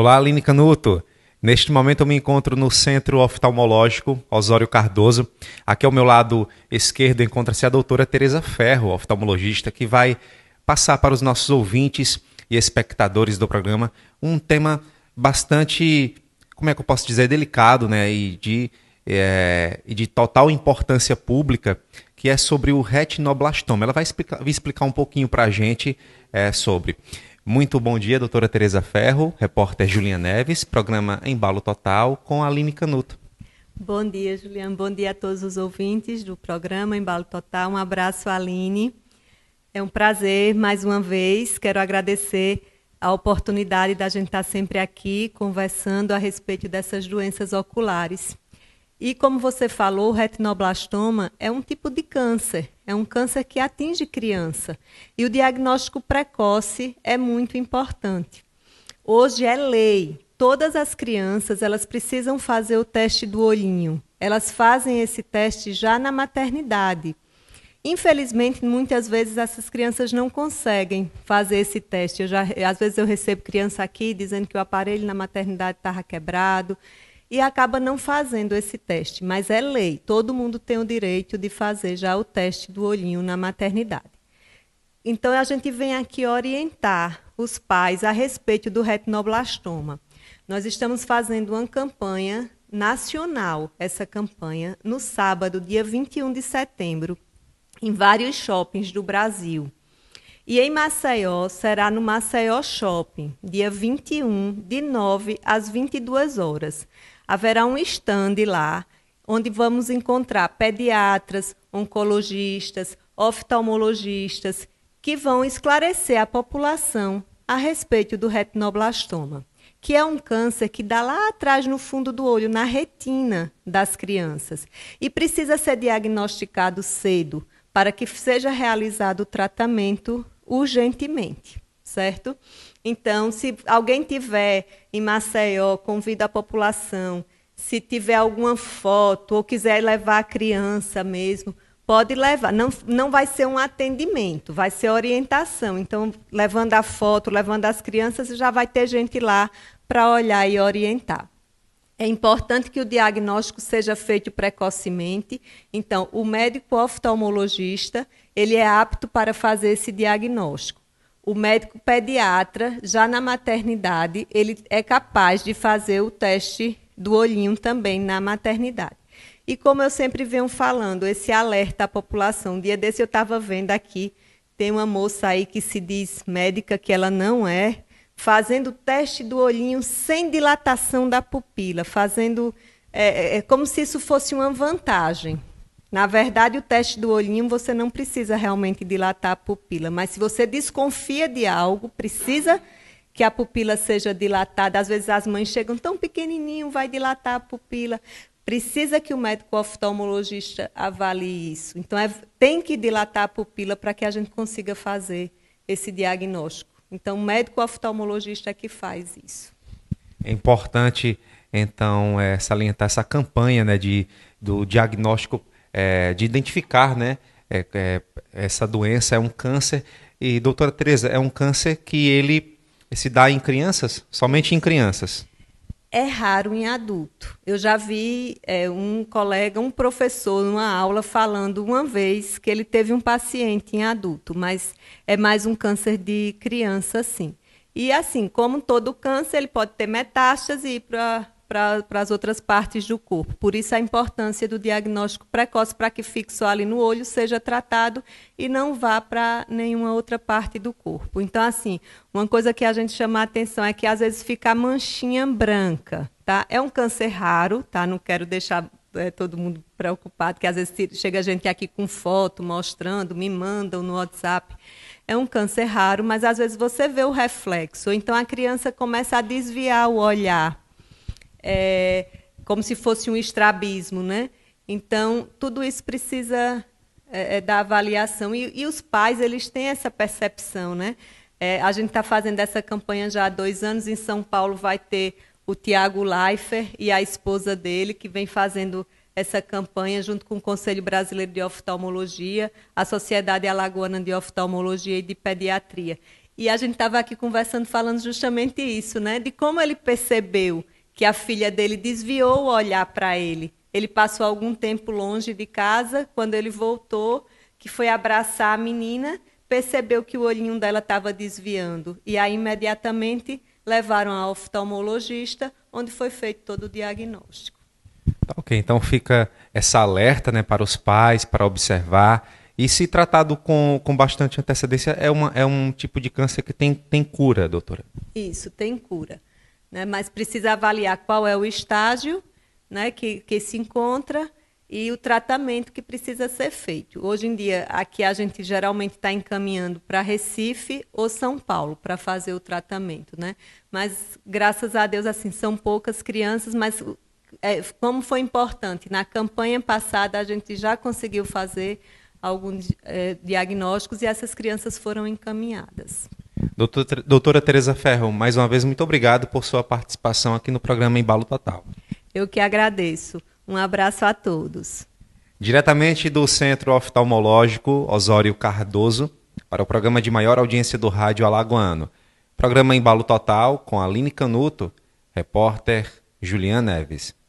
Olá, Aline Canuto. Neste momento eu me encontro no Centro Oftalmológico Osório Cardoso. Aqui ao meu lado esquerdo encontra-se a doutora Tereza Ferro, oftalmologista, que vai passar para os nossos ouvintes e espectadores do programa um tema bastante, como é que eu posso dizer, delicado né? e, de, é, de total importância pública, que é sobre o retinoblastoma. Ela vai explicar, vai explicar um pouquinho para a gente é, sobre. Muito bom dia, doutora Tereza Ferro, repórter Juliana Neves, programa Embalo Total com Aline Canuto. Bom dia, Juliana. Bom dia a todos os ouvintes do programa Embalo Total. Um abraço, Aline. É um prazer, mais uma vez, quero agradecer a oportunidade da gente estar sempre aqui conversando a respeito dessas doenças oculares. E como você falou, o retinoblastoma é um tipo de câncer, é um câncer que atinge criança. E o diagnóstico precoce é muito importante. Hoje é lei. Todas as crianças, elas precisam fazer o teste do olhinho. Elas fazem esse teste já na maternidade. Infelizmente, muitas vezes essas crianças não conseguem fazer esse teste. Já, às vezes eu recebo criança aqui dizendo que o aparelho na maternidade estava quebrado, e acaba não fazendo esse teste, mas é lei, todo mundo tem o direito de fazer já o teste do olhinho na maternidade. Então a gente vem aqui orientar os pais a respeito do retinoblastoma. Nós estamos fazendo uma campanha nacional, essa campanha, no sábado, dia 21 de setembro, em vários shoppings do Brasil. E em Maceió será no Maceió Shopping, dia 21, de 9 às 22 horas. Haverá um stand lá onde vamos encontrar pediatras, oncologistas, oftalmologistas que vão esclarecer a população a respeito do retinoblastoma, que é um câncer que dá lá atrás no fundo do olho, na retina das crianças, e precisa ser diagnosticado cedo para que seja realizado o tratamento urgentemente, certo? Então, se alguém tiver em Maceió, convida a população. Se tiver alguma foto ou quiser levar a criança mesmo, pode levar. Não, não vai ser um atendimento, vai ser orientação. Então, levando a foto, levando as crianças, já vai ter gente lá para olhar e orientar. É importante que o diagnóstico seja feito precocemente. Então, o médico oftalmologista, ele é apto para fazer esse diagnóstico. O médico pediatra, já na maternidade, ele é capaz de fazer o teste do olhinho também na maternidade. E como eu sempre venho falando, esse alerta à população, um dia desse eu estava vendo aqui, tem uma moça aí que se diz médica, que ela não é, fazendo o teste do olhinho sem dilatação da pupila, fazendo é, é, é como se isso fosse uma vantagem. Na verdade, o teste do olhinho você não precisa realmente dilatar a pupila, mas se você desconfia de algo, precisa que a pupila seja dilatada. Às vezes as mães chegam tão pequenininho, vai dilatar a pupila. Precisa que o médico oftalmologista avalie isso. Então, é, tem que dilatar a pupila para que a gente consiga fazer esse diagnóstico. Então, o médico oftalmologista é que faz isso. É importante, então, é, salientar essa campanha né, de, do diagnóstico, é, de identificar né, é, é essa doença, é um câncer. E, doutora Tereza, é um câncer que ele se dá em crianças? Somente em crianças? é raro em adulto. Eu já vi é, um colega, um professor, numa aula, falando uma vez que ele teve um paciente em adulto, mas é mais um câncer de criança, sim. E assim, como todo câncer, ele pode ter metástase e ir para para as outras partes do corpo. Por isso, a importância do diagnóstico precoce para que fixo ali no olho seja tratado e não vá para nenhuma outra parte do corpo. Então, assim, uma coisa que a gente chama a atenção é que às vezes fica a manchinha branca, tá? É um câncer raro, tá? Não quero deixar é, todo mundo preocupado, que às vezes chega gente aqui com foto, mostrando, me mandam no WhatsApp é um câncer raro, mas às vezes você vê o reflexo. Então a criança começa a desviar o olhar é, como se fosse um estrabismo, né? Então tudo isso precisa é, é, da avaliação e, e, os pais eles têm essa percepção, né? É, a gente está fazendo essa campanha já há dois anos em São Paulo vai ter o Tiago Leifer e a esposa dele que vem fazendo essa campanha junto com o Conselho Brasileiro de Oftalmologia, a Sociedade Alagoana de Oftalmologia e de Pediatria. E a gente estava aqui conversando, falando justamente isso, né? De como ele percebeu que a filha dele desviou o olhar para ele. Ele passou algum tempo longe de casa, quando ele voltou, que foi abraçar a menina, percebeu que o olhinho dela estava desviando e aí imediatamente levaram ao oftalmologista, onde foi feito todo o diagnóstico. Tá, ok, então fica essa alerta né, para os pais, para observar. E se tratado com, com bastante antecedência, é, uma, é um tipo de câncer que tem, tem cura, doutora? Isso, tem cura né? mas precisa avaliar qual é o estágio né, que, que se encontra e o tratamento que precisa ser feito. Hoje em dia, aqui a gente geralmente está encaminhando para Recife ou São Paulo para fazer o tratamento, né? Mas graças a Deus, assim, são poucas crianças, mas é, como foi importante, na campanha passada a gente já conseguiu fazer alguns é, diagnósticos e essas crianças foram encaminhadas. Doutor, doutora Tereza Ferro, mais uma vez, muito obrigado por sua participação aqui no programa Embalo Total. Eu que agradeço. Um abraço a todos. Diretamente do Centro Oftalmológico Osório Cardoso, para o programa de maior audiência do rádio alagoano. Programa Embalo Total, com Aline Canuto, repórter Juliana Neves.